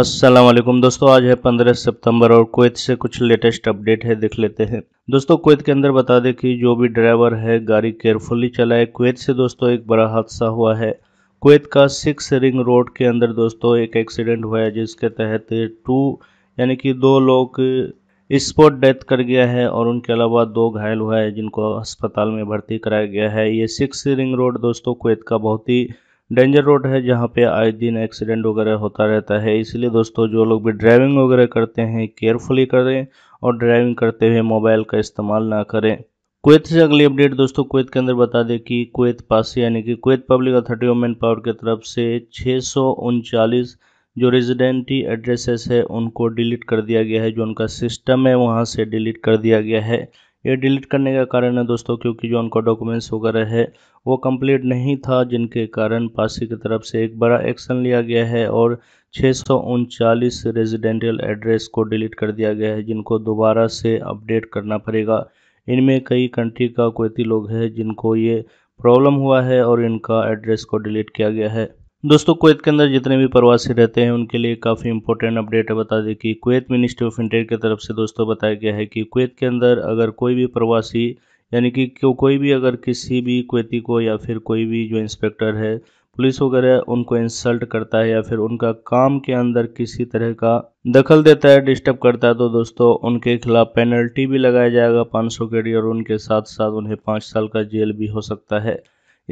असलम दोस्तों आज है 15 सितंबर और कुवैत से कुछ लेटेस्ट अपडेट है देख लेते हैं दोस्तों कुवैत के अंदर बता दें कि जो भी ड्राइवर है गाड़ी केयरफुली चलाए कुवैत से दोस्तों एक बड़ा हादसा हुआ है कुवैत का सिक्स रिंग रोड के अंदर दोस्तों एक एक्सीडेंट हुआ है जिसके तहत टू यानी कि दो लोग स्पॉट डेथ कर गया है और उनके अलावा दो घायल हुआ है जिनको अस्पताल में भर्ती कराया गया है ये सिक्स रिंग रोड दोस्तों कुवैत का बहुत ही डेंजर रोड है जहाँ पे आए दिन एक्सीडेंट वगैरह होता रहता है इसलिए दोस्तों जो लोग भी ड्राइविंग वगैरह करते हैं केयरफुली करें और ड्राइविंग करते हुए मोबाइल का इस्तेमाल ना करें कुवैत से अगली अपडेट दोस्तों कुवैत के अंदर बता दें कि कुवैत पास यानी कि Kuwait public authority of manpower की तरफ से छः जो रेजिडेंटी एड्रेसेस है उनको डिलीट कर दिया गया है जो उनका सिस्टम है वहाँ से डिलीट कर दिया गया है ये डिलीट करने का कारण है दोस्तों क्योंकि जो उनका डॉक्यूमेंट्स वगैरह है वो कंप्लीट नहीं था जिनके कारण पासी की तरफ से एक बड़ा एक्शन लिया गया है और छः रेजिडेंशियल एड्रेस को डिलीट कर दिया गया है जिनको दोबारा से अपडेट करना पड़ेगा इनमें कई कंट्री का कोती लोग हैं जिनको ये प्रॉब्लम हुआ है और इनका एड्रेस को डिलीट किया गया है दोस्तों कुवैत के अंदर जितने भी प्रवासी रहते हैं उनके लिए काफ़ी इंपॉर्टेंट अपडेट है बता दें कि कुवैत मिनिस्ट्री ऑफ इंटीरियर की तरफ से दोस्तों बताया गया है कि कुवैत के अंदर अगर कोई भी प्रवासी यानी कि क्यों कोई भी अगर किसी भी कुवैती को या फिर कोई भी जो इंस्पेक्टर है पुलिस वगैरह उनको इंसल्ट करता है या फिर उनका काम के अंदर किसी तरह का दखल देता है डिस्टर्ब करता है तो दोस्तों उनके खिलाफ पेनल्टी भी लगाया जाएगा 500 के और उनके साथ साथ उन्हें पाँच साल का जेल भी हो सकता है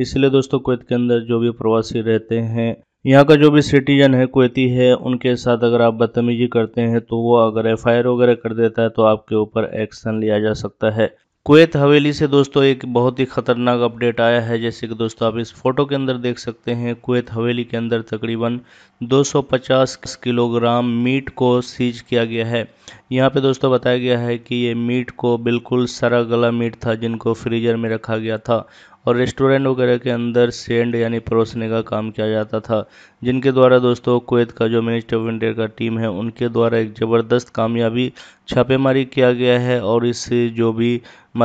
इसलिए दोस्तों कुवैत के अंदर जो भी प्रवासी रहते हैं यहाँ का जो भी सिटीजन है कुवैती है उनके साथ अगर आप बदतमीजी करते हैं तो वो अगर एफ वगैरह कर देता है तो आपके ऊपर एक्शन लिया जा सकता है कुवैत हवेली से दोस्तों एक बहुत ही खतरनाक अपडेट आया है जैसे कि दोस्तों आप इस फोटो के अंदर देख सकते हैं कुवैत हवेली के अंदर तकरीबन 250 किलोग्राम मीट को सीज किया गया है यहाँ पे दोस्तों बताया गया है कि ये मीट को बिल्कुल सरा गला मीट था जिनको फ्रीजर में रखा गया था और रेस्टोरेंट वगैरह के अंदर सेंड यानी परोसने का काम किया जाता था जिनके द्वारा दोस्तों कुवैत का जो मिनिस्टर ऑफ इंडिया का टीम है उनके द्वारा एक ज़बरदस्त कामयाबी छापेमारी किया गया है और इस जो भी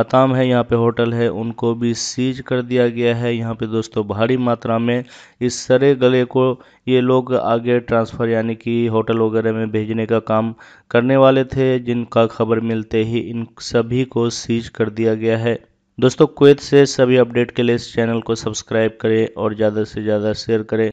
मताम है यहाँ पे होटल है उनको भी सीज कर दिया गया है यहाँ पे दोस्तों भारी मात्रा में इस सरे गले को ये लोग आगे ट्रांसफ़र यानी कि होटल वगैरह में भेजने का काम करने वाले थे जिनका खबर मिलते ही इन सभी को सीज कर दिया गया है दोस्तों कुवैत से सभी अपडेट के लिए इस चैनल को सब्सक्राइब करें और ज़्यादा से ज़्यादा शेयर करें